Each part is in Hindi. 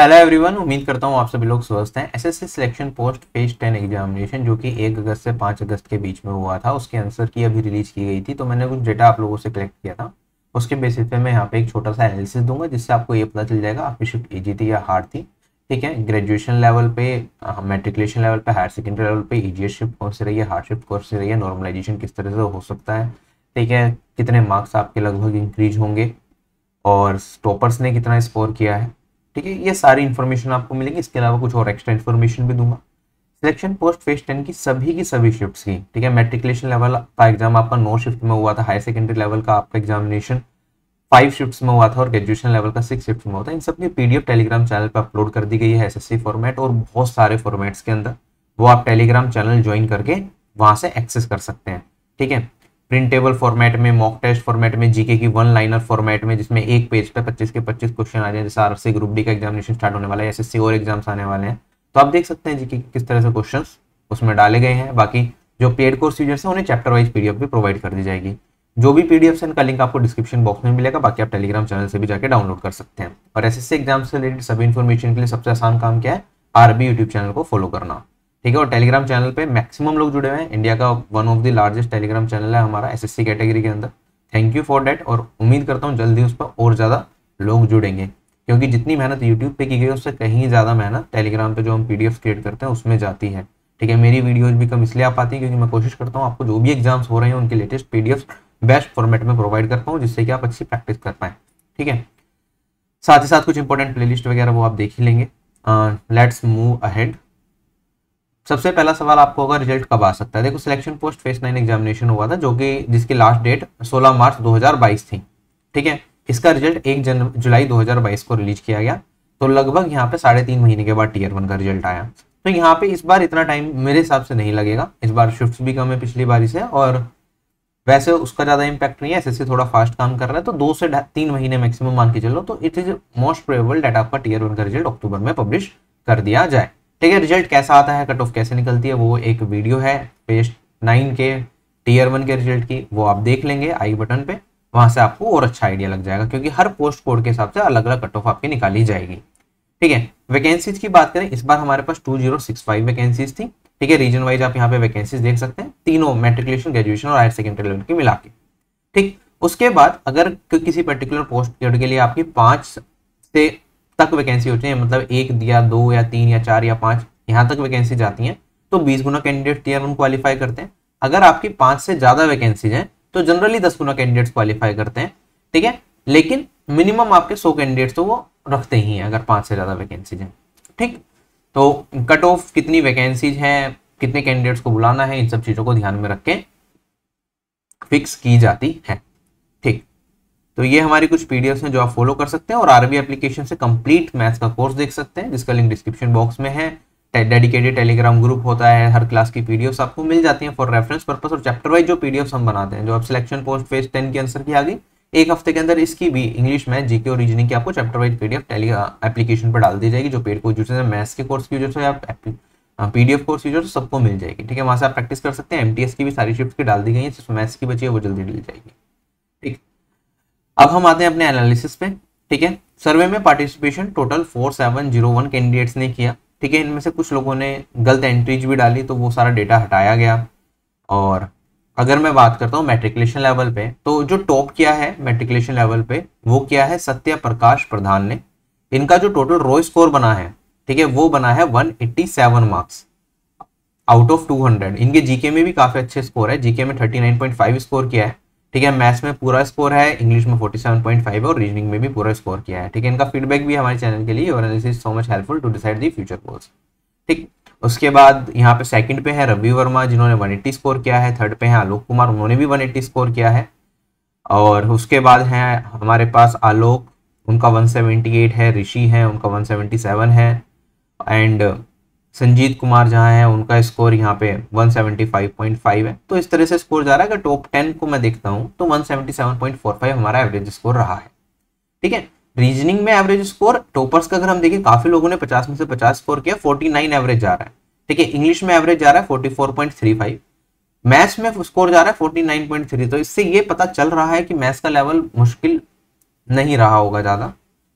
हेलो एवरीवन उम्मीद करता हूँ आप सभी लोग स्वस्थ हैं SSC selection post phase ten examination जो कि एक अगस्त से पाँच अगस्त के बीच में हुआ था उसके आंसर की अभी रिलीज की गई थी तो मैंने कुछ डेटा आप लोगों से कलेक्ट किया था उसके बेसिस पे मैं यहाँ पे एक छोटा सा एनालिसिस दूंगा जिससे आपको ये पता चल जाएगा आपकी शिफ्ट ए थी या हार्ड थी ठीक है ग्रेजुएशन लेवल पे मेट्रिकुलेशन हाँ, लेवल पे हायर सेकेंडरी लेवल पे ई e शिफ्ट कौन से रही है हार्ड शिफ्ट कौन से रही है नॉर्मलाइजेशन किस तरह से हो सकता है ठीक है कितने मार्क्स आपके लगभग इंक्रीज होंगे और स्टॉपर्स ने कितना स्कोर किया है ठीक है ये सारी इन्फॉर्मेशन आपको मिलेगी इसके अलावा कुछ और एक्स्ट्रा इन्फॉर्मेशन भी दूंगा सिलेक्शन पोस्ट फेज टेन की सभी की सभी शिफ्ट की ठीक है मेट्रिकुलेशन लेवल का एग्जाम आपका नौ शिफ्ट में हुआ था हायर सेकेंडरी लेवल का आपका एग्जामिनेशन फाइव शिफ्ट में हुआ था और ग्रेजुएशन लेवल का सिक्स शिफ्ट में हुआ था इन सब पीडीएफ टेलीग्राम चैनल पर अपलोड कर दी गई है एस फॉर्मेट और बहुत सारे फॉर्मेट्स के अंदर वो आप टेलीग्राम चैनल ज्वाइन करके वहाँ से एक्सेस कर सकते हैं ठीक है प्रिंटेबल फॉर्मेट में मॉक टेस्ट फॉर्मेट में जीके की वन लाइनर फॉर्मेट में जिसमें एक पेज पे 25 के 25 क्वेश्चन आ जाए जैसे आरसी ग्रुप डी का एग्जामिनेशन स्टार्ट होने वाला है एस और एग्जाम्स आने वाले हैं तो आप देख सकते हैं जीके के किस तरह से क्वेश्चन उसमें डाले गए हैं बाकी जो पेड कोर्स यूजर्स हैं उन्हें चैप्टर वाइज पीडीएफ भी प्रोवाइड कर दी जाएगी जो भी पीडीएफ से इनका लिंक आपको डिस्क्रिप्शन बॉक्स में मिलेगा बाकी आप टेलीग्राम चैनल से भी जाकर डाउनलोड कर सकते हैं और एसएससी एग्जाम से रिलेटेड सभी इन्फॉर्मेशन के लिए सबसे आसान काम क्या है आरबी यूट्यूब चैनल को फॉलो करना ठीक है और टेलीग्राम चैनल पे मैक्सिमम लोग जुड़े हुए हैं इंडिया का one of the largest telegram channel है हमारा एसएससी कैटेगरी के अंदर थैंक यू फॉर डेट और उम्मीद करता हूँ जल्दी उस पर और ज़्यादा लोग जुड़ेंगे क्योंकि जितनी मेहनत यूट्यूब पे की गई उससे कहीं ज़्यादा मेहनत टेलीग्राम पे जो हम पीडीएफ क्रिएट करते हैं उसमें जाती है ठीक है मेरी वीडियोज भी कम इसलिए आ पाती है क्योंकि मैं कोशिश करता हूँ आपको जो भी एग्जाम्स हो रहे हैं उनके लेटेस्ट पीडीएफ बेस्ट फॉर्मेट में प्रोवाइड कर पाऊँ जिससे कि आप अच्छी प्रैक्टिस कर पाएँ ठीक है साथ ही साथ कुछ इंपॉर्टेंट प्लेलिस्ट वगैरह वो आप देख ही लेंगे लेट्स मूव अहेड सबसे पहला सवाल आपको होगा रिजल्ट कब आ सकता है देखो selection post phase nine examination हुआ था जो कि जिसकी लास्ट डेट 16 मार्च 2022 थी ठीक है इसका रिजल्ट एक जन जुलाई 2022 को रिलीज किया गया तो लगभग यहाँ पे साढ़े तीन महीने के बाद टीयर वन का रिजल्ट आया तो यहाँ पे इस बार इतना टाइम मेरे हिसाब से नहीं लगेगा इस बार शिफ्ट भी कम है पिछली बारी से और वैसे उसका ज़्यादा इम्पैक्ट नहीं है एस थोड़ा फास्ट काम कर रहा है तो दो से तीन महीने मैक्सिमम मान के चलो तो it is most probable date आपका टीयर वन का रिजल्ट अक्टूबर में पब्लिश कर दिया जाए ठीक है रिजल्ट कैसा आता है कट ऑफ कैसे निकलती है वो एक वीडियो है पेज नाइन के टीयर वन के रिजल्ट की वो आप देख लेंगे आई बटन पे वहां से आपको और अच्छा आइडिया लग जाएगा क्योंकि हर पोस्ट कोड के हिसाब से अलग अलग कट ऑफ आपकी निकाली जाएगी ठीक है वैकेंसीज की बात करें इस बार हमारे पास two zero six five vacancies थी ठीक है रीजन वाइज आप यहाँ पे वैकेंसीज देख सकते हैं तीनों मेट्रिकुलेशन ग्रेजुएशन और हायर सेकेंडरी लेवल की मिला के ठीक उसके बाद अगर किसी पर्टिकुलर पोस्ट के लिए आपकी पांच से तक वैकेंसी होती है मतलब एक या दो या तीन या चार या पाँच यहाँ तक वैकेंसी जाती हैं तो बीस गुना कैंडिडेट टीयर वन क्वालिफाई करते हैं अगर आपकी पाँच से ज़्यादा वैकेंसीज हैं तो जनरली दस गुना कैंडिडेट्स क्वालिफाई करते हैं ठीक है लेकिन मिनिमम आपके सौ कैंडिडेट्स तो वो रखते ही हैं अगर पाँच से ज़्यादा वैकेंसीज हैं ठीक तो कट ऑफ कितनी वैकेंसीज हैं कितने कैंडिडेट्स को बुलाना है इन सब चीज़ों को ध्यान में रख के फिक्स की जाती है तो ये हमारी कुछ पीडीएफ हैं जो आप फॉलो कर सकते हैं और आरबी एप्लीकेशन से कंप्लीट मैथ्स का कोर्स देख सकते हैं जिसका लिंक डिस्क्रिप्शन बॉक्स में है डेडिकेटेड टेलीग्राम ग्रुप होता है हर क्लास की पीडीएफ आपको मिल जाती हैं फॉर रेफरेंस पर्पस और चैप्टर वाइज जो पीडीएफ हम बनाते हैं जो आप सिलेक्शन पोस्ट फेज टेन के आंसर की आ गई एक हफ्ते के अंदर इसकी भी इंग्लिश मैथ जीके और रीजनिंग की आपको चैप्टर वाइज पीडीएफ एप्लीकेशन पर डाल दी जाएगी जो पेड कोर्स यूजर्स है मैथ्स के कोर्स यूजर्स है आप पीडीएफ कोर्स यूजर्स सबको मिल जाएगी ठीक है वहाँ से आप प्रैक्टिस कर सकते हैं एमटीएस की भी सारी शिफ्ट की डाल दी गई है मैथ्स की बची है वो जल्दी मिल जाएगी अब हम आते हैं अपने एनालिसिस पे ठीक है सर्वे में participation total four seven zero one candidates ने किया ठीक है इनमें से कुछ लोगों ने गलत एंट्रीज भी डाली तो वो सारा डेटा हटाया गया और अगर मैं बात करता हूँ मेट्रिकुलेशन लेवल पे तो जो टॉप किया है मेट्रिकुलेशन लेवल पे वो किया है सत्य प्रकाश प्रधान ने इनका जो टोटल रो स्कोर बना है ठीक है वो बना है 187 मार्क्स आउट ऑफ 200 इनके जीके में भी काफी अच्छे स्कोर है जीके में 39.5 स्कोर किया है ठीक है मैथ्स में पूरा स्कोर है इंग्लिश में 47.5 फाइव और रीजनिंग में भी पूरा स्कोर किया है ठीक है इनका फीडबैक भी हमारे चैनल के लिए और this is so much helpful to decide the future course ठीक उसके बाद यहाँ पे सेकंड पे है रवि वर्मा जिन्होंने 180 स्कोर किया है थर्ड पे है आलोक कुमार उन्होंने भी 180 स्कोर किया है और उसके बाद है हमारे पास आलोक उनका एट है ऋषि है उनका सेवन है एंड संजीत कुमार जहाँ है उनका स्कोर यहाँ पे 175.5 है तो इस तरह से स्कोर जा रहा है अगर टॉप 10 को मैं देखता हूँ तो 177.45 हमारा एवरेज स्कोर रहा है ठीक है रीजनिंग में एवरेज स्कोर टॉपर्स का अगर हम देखें काफी लोगों ने 50 में से 50 स्कोर किया 49 एवरेज जा रहा है ठीक है इंग्लिश में एवरेज जा रहा है फोर्टी मैथ्स में स्कोर जा रहा है फोर्टी तो इससे ये पता चल रहा है कि मैथ्स का लेवल मुश्किल नहीं रहा होगा ज़्यादा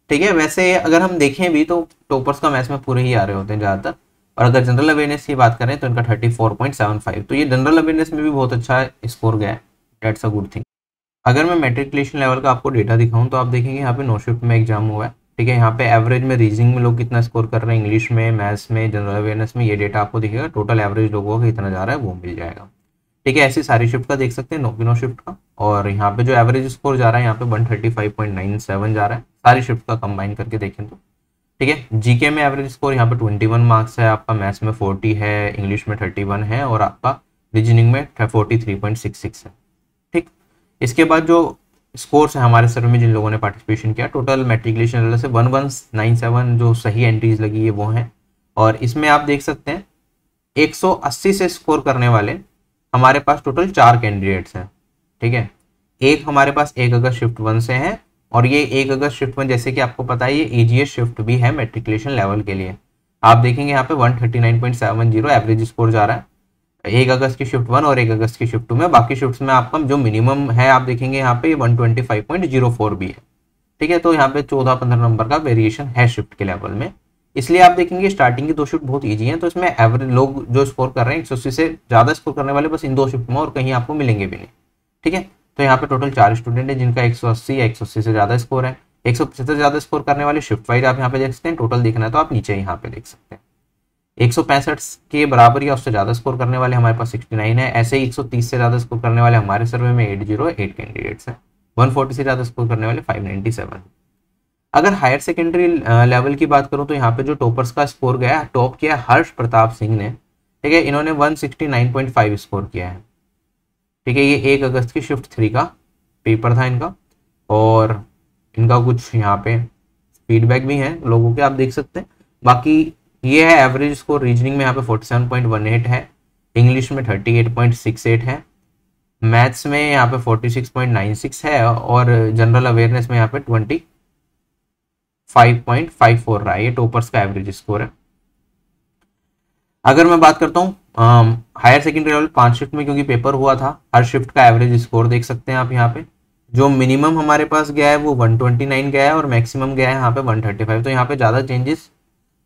ठीक है वैसे अगर हम देखें भी तो टॉपर्स का मैथ्स में पूरे ही आ रहे होते हैं ज़्यादातर और अगर जनरल अवेयरनेस की बात करें तो इनका 34.75 तो ये जनरल अवेयरनेस में भी बहुत अच्छा स्कोर गया है डेट्स अ गुड थिंग अगर मैं मेट्रिकुलेशन लेवल का आपको डेटा दिखाऊं तो आप देखेंगे यहाँ पे नो शिफ्ट में एग्जाम हुआ है ठीक है यहाँ पे एवरेज में रीजनिंग में लोग कितना स्कोर कर रहे हैं इंग्लिश में मैथ्स में जनरल अवेयरनेस में ये डेटा आपको दिखेगा टोटल एवरेज लोगों का कितना जा रहा है वो मिल जाएगा ठीक है ऐसी सारी शिफ्ट का देख सकते हैं नो बिनो शिफ्ट का और यहाँ पे जो एवरेज स्कोर जा रहा है यहाँ पे सेवन जा रहा है सारी शिफ्ट का कंबाइन करके देखें तो ठीक है जीके में एवरेज स्कोर यहाँ पे 21 मार्क्स है आपका मैथ्स में 40 है इंग्लिश में 31 है और आपका रीजनिंग में 43.66 है ठीक इसके बाद जो स्कोर्स है हमारे सर्वे में जिन लोगों ने पार्टिसिपेशन किया टोटल मेट्रिकुलेशन से वन वन नाइन सेवन जो सही एंट्रीज लगी है वो हैं और इसमें आप देख सकते हैं 180 से स्कोर करने वाले हमारे पास टोटल चार कैंडिडेट्स हैं ठीक है एक हमारे पास एक अगर शिफ्ट वन से हैं और ये एक अगस्त शिफ्ट में जैसे कि आपको पता है ये एजीएस शिफ्ट भी है मेट्रिकुलेशन लेवल के लिए आप देखेंगे यहाँ पे 139.70 एवरेज स्कोर जा रहा है एक अगस्त की शिफ्ट वन और एक अगस्त की शिफ्ट टू में बाकी शिफ्ट में आपका जो मिनिमम है आप देखेंगे यहाँ पे 125.04 भी है ठीक है तो यहाँ पे चौदह पंद्रह नंबर का वेरिएशन है शिफ्ट के लेवल में इसलिए आप देखेंगे स्टार्टिंग की दो शिफ्ट बहुत ईजी है तो इसमें एवरेज लोग जो स्कोर कर रहे हैं एक से ज़्यादा स्कोर करने वाले बस इन दो शिफ्ट में और कहीं आपको मिलेंगे भी नहीं ठीक है तो यहाँ पे टोटल चार स्टूडेंट हैं जिनका 180 सौ 180 से ज़्यादा स्कोर है एक सौ से ज़्यादा स्कोर करने वाले शिफ्ट वाइज आप यहाँ पे देख सकते हैं टोटल देखना है तो आप नीचे यहाँ पे देख सकते हैं एक के बराबर या उससे ज़्यादा स्कोर करने वाले हमारे पास नाइन है ऐसे ही तीस से ज़्यादा स्कोर करने वाले हमारे सर्वे में 808 कैंडिडेट्स हैं 140 से ज़्यादा स्कोर करने वाले सेवन अगर हायर सेकेंडरी लेवल की बात करूँ तो यहाँ पे जो टॉपर्स का स्कोर गया टॉप किया हर्ष प्रताप सिंह ने ठीक है इन्होंने 169.5 स्कोर किया है ठीक है ये एक अगस्त की शिफ्ट थ्री का पेपर था इनका और इनका कुछ यहाँ पे फीडबैक भी है लोगों के आप देख सकते हैं बाकी ये है एवरेज स्कोर रीजनिंग में यहाँ पे 47.18 है इंग्लिश में 38.68 है मैथ्स में यहाँ पे 46.96 है और जनरल अवेयरनेस में यहाँ पे 25.54 रहा है ये टोपर्स का एवरेज स्कोर है अगर मैं बात करता हूँ हायर सेकेंडरी लेवल पांच शिफ्ट में क्योंकि पेपर हुआ था हर शिफ्ट का एवरेज स्कोर देख सकते हैं आप यहाँ पे जो मिनिमम हमारे पास गया है वो 129 गया है और मैक्सिमम गया है यहाँ पे 135 तो यहाँ पे ज़्यादा चेंजेस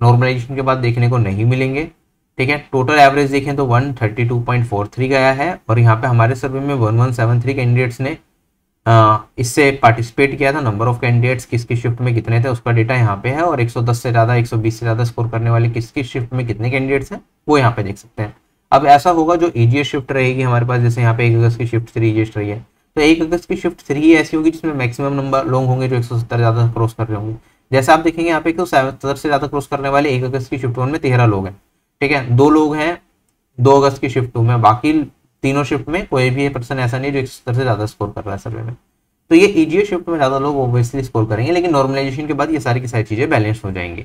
नॉर्मलाइजेशन के बाद देखने को नहीं मिलेंगे ठीक है टोटल एवरेज देखें तो 132.43 गया है और यहाँ पे हमारे सर्वे में 1173 कैंडिडेट्स ने इससे पार्टिसिपेट किया था नंबर ऑफ कैंडिडेट्स किसकी शिफ्ट में कितने थे उसका डेटा यहाँ पे है और 110 से ज़्यादा 120 से ज़्यादा स्कोर करने वाले किसकी शिफ्ट में कितने कैंडिडेट्स हैं वो यहाँ पे देख सकते हैं अब ऐसा होगा जो ईजीएस शिफ्ट रहेगी हमारे पास जैसे यहाँ पे एक अगस्त की शिफ्ट थ्री ईजीएस रही है तो एक अगस्त की शिफ्ट थ्री ही ऐसी होगी जिसमें मैक्सिमम नंबर लोग होंगे जो एक ज़्यादा क्रॉस कर रहे होंगे जैसे आप देखेंगे यहाँ पे तो सत्तर से ज़्यादा क्रॉस करने वाले एक अगस्त की शिफ्ट वन में तेरह लोग हैं ठीक है दो लोग हैं दो अगस्त की शिफ्ट टू में बाकी तीनों शिफ्ट में कोई भी पर्सन ऐसा नहीं जो एक सबसे ज़्यादा स्कोर कर रहा है सर्वे में तो ये ईजीओ शिफ्ट में ज़्यादा लोग ओबियसली स्कोर करेंगे लेकिन नॉर्मलाइजेशन के बाद ये सारी की सारी चीज़ें बैलेंस हो जाएंगी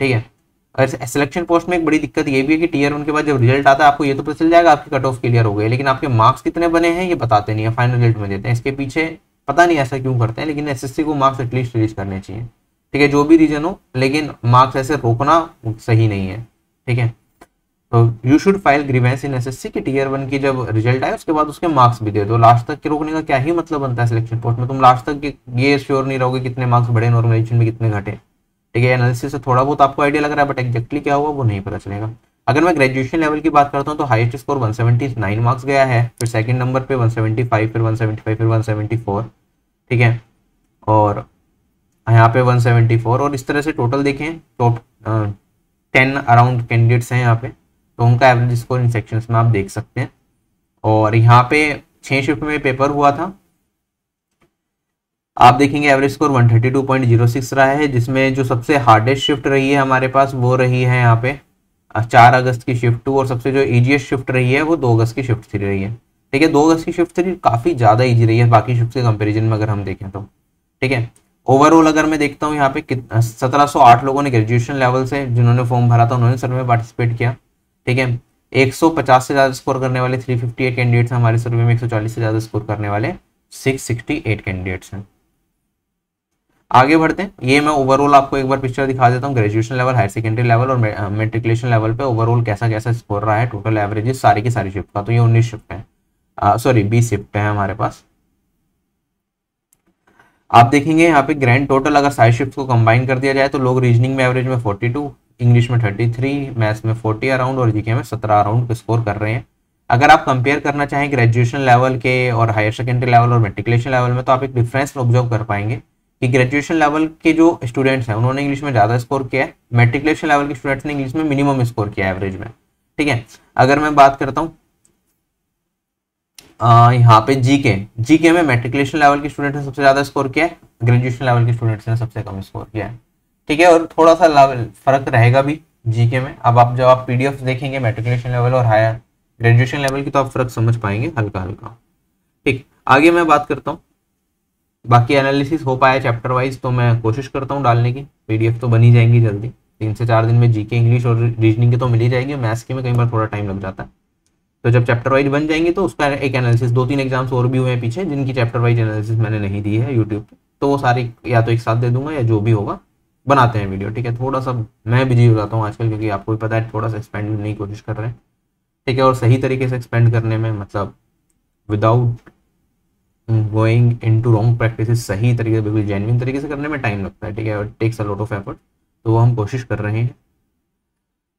ठीक है और सिलेक्शन पोस्ट में एक बड़ी दिक्कत ये भी है कि टीयर वन के बाद जब रिजल्ट आता है आपको ये तो पता चल जाएगा आपकी कट ऑफ क्लियर हो गई लेकिन आपके मार्क्स कितने बने हैं ये बताते नहीं है फाइनल रिजल्ट में देते हैं इसके पीछे पता नहीं ऐसा क्यों करते हैं लेकिन एसएससी को मार्क्स एटलीस्ट रिलीज करने चाहिए ठीक है जो भी रीजन हो लेकिन मार्क्स ऐसे रोकना सही नहीं है ठीक है तो you should file grievance in S S C की टीयर वन की जब रिजल्ट आए उसके बाद उसके मार्क्स भी दे दो लास्ट तक के रोकने का क्या ही मतलब बनता है सिलेक्शन पोस्ट में तुम लास्ट तक ये श्योर नहीं रहोगे कितने मार्क्स बढ़े नॉर्मलाइजेशन में कितने घटे ठीक है एनालिसिस से थोड़ा बहुत आपको आइडिया लग रहा है बट एक्जैक्टली क्या हुआ वो नहीं पता चलेगा अगर मैं ग्रेजुएशन लेवल की बात करता हूँ तो हाइस्ट स्कोर नाइन मार्क्स गया है फिर सेकंड नंबर पे फाइव फिर 175 फिर फोर ठीक है और यहाँ पे फोर और इस तरह से टोटल देखें टॉप टेन अराउंड कैंडिडेट्स हैं यहाँ पे तो उनका एवरेज स्कोर इन सेक्शन में आप देख सकते हैं और यहाँ पे छह शिफ्ट में पेपर हुआ था आप देखेंगे एवरेज स्कोर 132.06 रहा है जिसमें जो सबसे हार्डेस्ट शिफ्ट रही है हमारे पास वो रही है यहाँ पे चार अगस्त की शिफ्ट टू और सबसे जो ईजीएस्ट शिफ्ट रही है वो दो अगस्त की शिफ्ट थ्री रही है ठीक है दो अगस्त की शिफ्ट थ्री काफ़ी ज़्यादा ईजी रही है बाकी शिफ्ट के कंपेरिजन में अगर हम देखें तो ठीक है ओवरऑल अगर मैं देखता हूँ यहाँ पे सत्रह लोगों ने ग्रेजुएशन लेवल से जिन्होंने फॉर्म भरा था उन्होंने सर्वे में पार्टिसिपेट किया ठीक है 150 से ज़्यादा स्कोर करने वाले 358 कैंडिडेट्स हैं हमारे सर्वे में 140 से ज़्यादा स्कोर करने वाले 668 कैंडिडेट्स हैं आगे बढ़ते हैं ये मैं ओवरऑल आपको एक बार पिक्चर दिखा देता हूँ graduation level higher secondary level और मेट्रिकुलेशन लेवल पे ओवरऑल कैसा कैसा स्कोर रहा है टोटल एवरेज सारी की सारी शिफ्ट का तो ये उन्नीस शिफ्ट है सॉरी बीस शिफ्ट है हमारे पास आप देखेंगे यहाँ पे ग्रैंड टोटल अगर साइड शिफ्ट को कंबाइन कर दिया जाए तो लोग रीजनिंग में एवरेज में फोर्टी टू इंग्लिश में थर्टी थ्री मैथ्स में फोर्टी अराउंड और जीके में सत्रह अराउंड स्कोर कर रहे हैं अगर आप कंपेयर करना चाहें ग्रेजुएशन लेवल के और हायर सेकेंडरी लेवल और मेट्रिकुलेशन लेवल में तो आप एक डिफरेंस ऑब्जर्व कर पाएंगे कि ग्रेजुएशन लेवल के जो स्टूडेंट्स हैं उन्होंने इंग्लिश में ज़्यादा स्कोर किया है मेट्रिकुलेशन लेवल के स्टूडेंट्स ने इंग्लिश में मिनिमम स्कोर किया एवरेज में ठीक है अगर मैं बात करता हूँ यहाँ पे जीके जीके में मेट्रिकुलेशन लेवल के स्टूडेंट्स ने सबसे ज़्यादा स्कोर किया है ग्रेजुएशन लेवल के स्टूडेंट्स ने सबसे कम स्कोर किया है ठीक है और थोड़ा सा फर्क रहेगा भी जीके में अब आप जब आप पीडीएफ देखेंगे मेट्रिकुलेशन लेवल और हायर ग्रेजुएशन लेवल की तो आप फर्क समझ पाएंगे हल्का हल्का ठीक आगे मैं बात करता हूँ बाकी एनालिसिस हो पाया चैप्टर वाइज तो मैं कोशिश करता हूँ डालने की पीडीएफ तो बनी जाएंगी जल्दी तीन से चार दिन में जीके इंग्लिश और रीजनिंग की तो मिली जाएगी मैथ्स की में कई बार थोड़ा टाइम लग जाता है तो जब चैप्टर वाइज बन जाएंगे तो उसका एक एनालिसिस दो तीन एग्जाम्स और भी हुए हैं पीछे जिनकी चैप्टर वाइज एनालिसिस मैंने नहीं दी है यूट्यूब पर तो वो सारी या तो एक साथ दे दूंगा या जो भी होगा बनाते हैं वीडियो ठीक है थोड़ा सा मैं बिजी हो जाता हूँ आजकल क्योंकि आपको भी पता है थोड़ा सा एक्सपेंड करने की कोशिश कर रहे हैं ठीक है और सही तरीके से एक्सपेंड करने में मतलब without going into wrong practice सही तरीके से बिल्कुल जेनविन तरीके से करने में टाइम लगता है ठीक है और takes a lot of effort तो वो हम कोशिश कर रहे हैं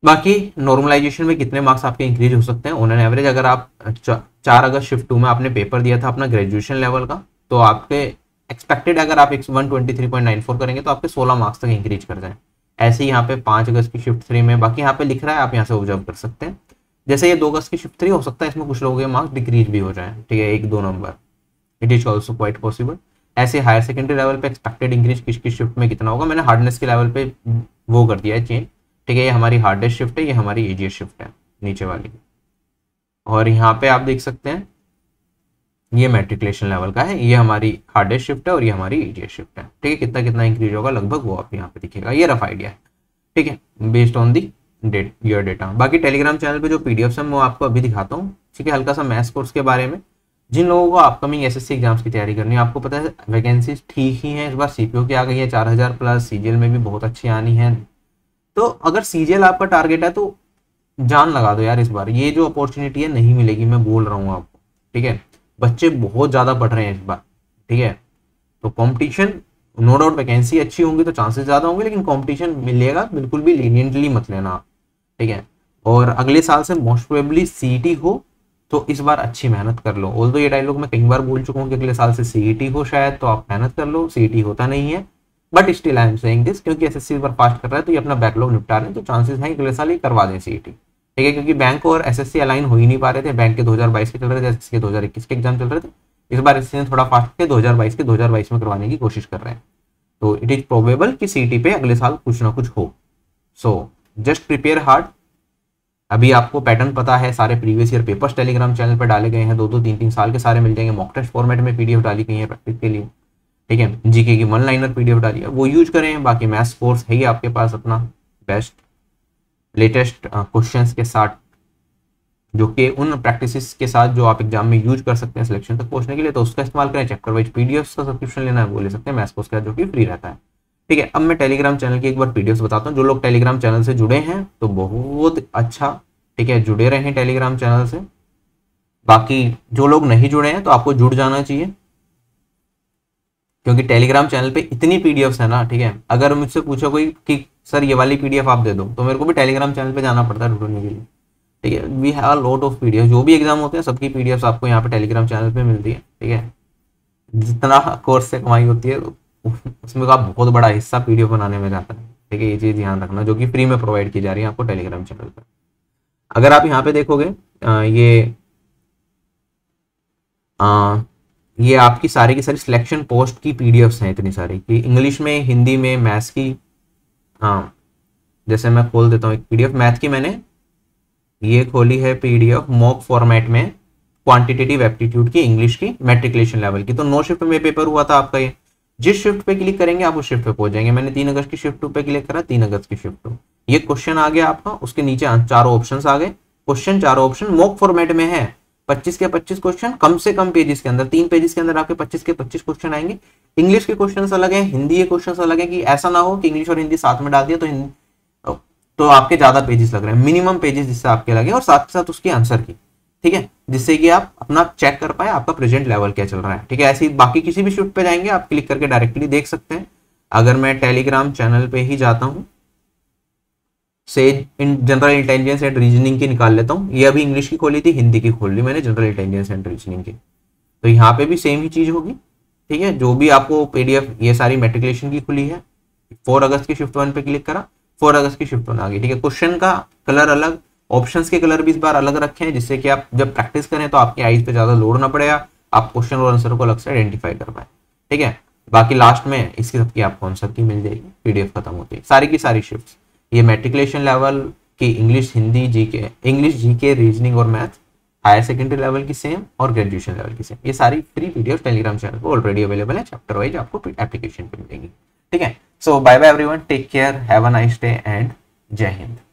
बाकी नॉर्मलाइजेशन में कितने मार्क्स आपके इंक्रीज हो सकते हैं ऑन एवरेज अगर आप चार अगस्त शिफ्ट टू में आपने पेपर दिया था अपना ग्रेजुएशन लेवल का तो आपके एक्सपेक्टेड अगर आप one twenty three point nine four करेंगे तो आपके सोलह मार्क्स तक इंक्रीज कर जाए ऐसे ही यहाँ पे पांच अगस्त की शिफ्ट थ्री में बाकी यहाँ पे लिख रहा है आप यहाँ से ऑब्जर्व कर सकते हैं जैसे ये दो अगस्त की शिफ्ट थ्री हो सकता है इसमें कुछ लोगों के मार्क्स डिक्रीज भी हो जाए ठीक है एक दो number it is also quite possible ऐसे हायर सेकेंडरी लेवल पे एक्सपेक्टेड इंक्रीज किस किस शिफ्ट में कितना होगा मैंने हार्डनेस के लेवल पे वो कर दिया है चेंज ठीक है ये हमारी हार्डेस्ट शिफ्ट है ये हमारी ईजिएस्ट शिफ्ट है नीचे वाली और यहाँ पे आप देख सकते हैं ये मेट्रिकुलेशन लेवल का है ये हमारी हार्डेस्ट शिफ्ट है और ये हमारी ईजिएस्ट शिफ्ट है ठीक है कितना कितना इंक्रीज होगा लगभग वो आप यहाँ पे दिखेगा ये रफ आइडिया है ठीक है based on the that your data बाकी टेलीग्राम चैनल पे जो पीडीएफ है मैं आपको अभी दिखाता हूँ ठीक है हल्का सा मैथ्स कोर्स के बारे में जिन लोगों को अपकमिंग एसएससी एग्जाम्स की तैयारी करनी है आपको पता है वैकेंसीज ठीक ही हैं इस बार सीपीओ की आ गई है चार प्लस सीजीएल में भी बहुत अच्छी आनी है तो अगर सीजीएल आपका टारगेट है तो जान लगा दो यार इस बार ये जो अपॉर्चुनिटी है नहीं मिलेगी मैं बोल रहा हूँ आपको ठीक है बच्चे बहुत ज़्यादा पढ़ रहे हैं इस बार ठीक है तो कॉम्पिटिशन नो डाउट वैकेंसी अच्छी होंगी तो चांसेस ज़्यादा होंगे लेकिन कॉम्पिटिशन मिलेगा बिल्कुल भी लीनियंटली मत लेना ठीक है और अगले साल से मोस्ट प्रोबेबली सीईटी हो तो इस बार अच्छी मेहनत कर लो ऑल ये डायलॉग मैं कई बार बोल चुका हूँ कि अगले साल से सीईटी e हो शायद तो आप मेहनत कर लो सीईटी e होता नहीं है but still I am saying this क्योंकि एसएससी इस पर पास कर रहा है तो ये अपना बैकलॉग निपटा रहे हैं तो चांसेस हैं अगले साल ही करवा दें सीईटी ठीक है क्योंकि बैंक और एसएससी अलाइन हो ही नहीं पा रहे थे बैंक के 2022 के चल रहे थे एसएससी के 2021 के एग्जाम चल रहे थे इस बार एसएससी ने थोड़ा फास्ट के 2022 के 2022 में करवाने की कोशिश कर रहे हैं तो इट इज प्रोबेबल कि सीटी पे अगले साल कुछ ना कुछ हो सो जस्ट प्रिपेयर हार्ड अभी आपको पैटर्न पता है सारे previous year papers Telegram channel पर डाले गए हैं दो दो तीन तीन साल के सारे मिल जाएंगे मॉक टेस्ट फॉर्मेट में पीडीएफ डाली गई है प्रैक्टिस के लिए ठीक है जीके की वन लाइनर पीडीएफ डाली है वो यूज करें बाकी मैथ्स कोर्स है ही आपके पास अपना बेस्ट लेटेस्ट क्वेश्चन uh, के साथ जो कि उन प्रैक्टिसेस के साथ जो आप एग्जाम में यूज कर सकते हैं सिलेक्शन तक पहुंचने के लिए तो उसका इस्तेमाल करें चैप्टर वाइज पीडीएफ का सब्सक्रिप्शन लेना है वो ले सकते हैं मैथ कोर्स का जो कि फ्री रहता है ठीक है अब मैं टेलीग्राम चैनल की एक बार पीडीएफ बताता हूँ जो लोग टेलीग्राम चैनल से जुड़े हैं तो बहुत अच्छा ठीक है जुड़े रहे टेलीग्राम चैनल से बाकी जो लोग नहीं जुड़े हैं तो आपको जुड़ जाना चाहिए क्योंकि टेलीग्राम चैनल पे इतनी पीडीएफ्स है ना ठीक है अगर मुझसे पूछो कोई कि सर ये वाली पीडीएफ आप दे दो तो मेरे को भी टेलीग्राम चैनल पे जाना पड़ता है ढूंढने के लिए ठीक है we have lot of PDF जो भी एग्जाम होते हैं सबकी पीडीएफ आपको यहाँ पे टेलीग्राम चैनल पे मिलती है ठीक है जितना कोर्स से कमाई होती है उसमें का बहुत बड़ा हिस्सा पीडीएफ बनाने में जाता है ठीक है ये चीज़ ध्यान रखना जो कि फ्री में प्रोवाइड की जा रही है आपको टेलीग्राम चैनल पर अगर आप यहाँ पे देखोगे आ, ये आ, ये आपकी सारी की सारी सिलेक्शन पोस्ट की पीडीएफ्स हैं इतनी सारी कि इंग्लिश में हिंदी में मैथ्स की हाँ जैसे मैं खोल देता हूँ एक पीडीएफ मैथ की मैंने ये खोली है पीडीएफ मॉक फॉर्मेट में क्वांटिटेटिव एप्टीट्यूड की इंग्लिश की मेट्रिकुलेशन लेवल की तो नो शिफ्ट में पेपर हुआ था आपका ये जिस शिफ्ट पे क्लिक करेंगे आप उस शिफ्ट पे पहुंच जाएंगे मैंने तीन अगस्त की शिफ्ट टू पे क्लिक करा तीन अगस्त की शिफ्ट टू ये क्वेश्चन आ गया आपका उसके नीचे चारों ऑप्शन आ गए क्वेश्चन चारों ऑप्शन मॉक फॉर्मेट में है पच्चीस के 25 क्वेश्चन कम से कम पेजेस के अंदर तीन पेजेस के अंदर आपके पच्चीस के 25 क्वेश्चन आएंगे इंग्लिश के क्वेश्चन अलग है हिंदी के क्वेश्चन अलग है कि ऐसा ना हो कि इंग्लिश और हिंदी साथ में डाल दिया तो तो आपके ज्यादा पेजेस लग रहे हैं मिनिमम पेजेस जिससे आपके लगे और साथ के साथ उसकी आंसर की ठीक है जिससे कि आप अपना चेक कर पाए आपका प्रेजेंट लेवल क्या चल रहा है ठीक है ऐसे बाकी किसी भी शूट पे जाएंगे आप क्लिक करके डायरेक्टली देख सकते हैं अगर मैं टेलीग्राम चैनल पे ही जाता हूँ से इन जनरल इंटेलिजेंस एंड रीजनिंग की निकाल लेता हूँ ये अभी इंग्लिश की खोली थी हिंदी की खोल ली मैंने जनरल इंटेलिजेंस एंड रीजनिंग की तो यहाँ पे भी सेम ही चीज़ होगी ठीक है जो भी आपको पीडीएफ ये सारी मेट्रिकुलेशन की खुली है फोर अगस्त की शिफ्ट वन पे क्लिक करा फोर अगस्त की शिफ्ट वन आ गई ठीक है क्वेश्चन का कलर अलग ऑप्शन के कलर भी इस बार अलग रखे हैं जिससे कि आप जब प्रैक्टिस करें तो आपकी आईज पे ज़्यादा लोड ना पड़ेगा आप क्वेश्चन और आंसर को अलग से आइडेंटिफाई कर पाए ठीक है बाकी लास्ट में इसकी सबकी आपको आंसर की मिल जाएगी पीडीएफ खत्म होती है सारी की सारी शिफ्ट ये मेट्रिकुलेशन लेवल की English Hindi G K English G K reasoning और मैथ हायर सेकेंडरी लेवल की सेम और ग्रेजुएशन लेवल की सेम ये सारी फ्री वीडियो टेलीग्राम चैनल पर ऑलरेडी अवेलेबल है चैप्टर वाइज आपको एप्लीकेशन पर मिलेगी ठीक है so bye bye everyone take care have a nice day and जय हिंद